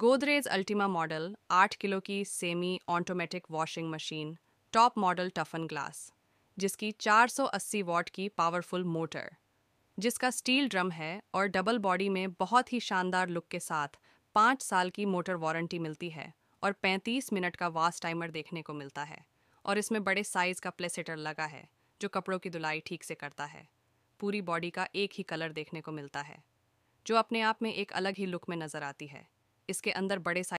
Godrej Ultima model आठ kilo की semi automatic washing machine top model toughen glass जिसकी 480 watt की पावरफुल मोटर जिसका स्टील ड्रम है और डबल बॉडी में बहुत ही शानदार लुक के साथ पाँच साल की मोटर वारंटी मिलती है और 35 मिनट का वास टाइमर देखने को मिलता है और इसमें बड़े साइज़ का प्लेसेटर लगा है जो कपड़ों की धुलाई ठीक से करता है पूरी बॉडी का एक ही कलर देखने को मिलता है जो अपने आप में एक अलग ही लुक में नज़र आती है इसके अंदर बड़े